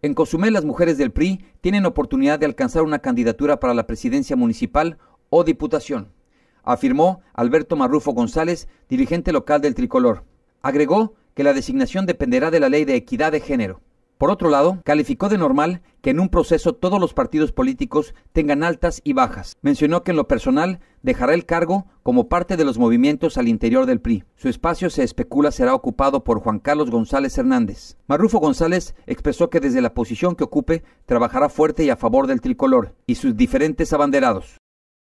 En Cozumel, las mujeres del PRI tienen oportunidad de alcanzar una candidatura para la presidencia municipal o diputación, afirmó Alberto Marrufo González, dirigente local del Tricolor. Agregó que la designación dependerá de la ley de equidad de género. Por otro lado, calificó de normal que en un proceso todos los partidos políticos tengan altas y bajas. Mencionó que en lo personal dejará el cargo como parte de los movimientos al interior del PRI. Su espacio se especula será ocupado por Juan Carlos González Hernández. Marrufo González expresó que desde la posición que ocupe trabajará fuerte y a favor del tricolor y sus diferentes abanderados.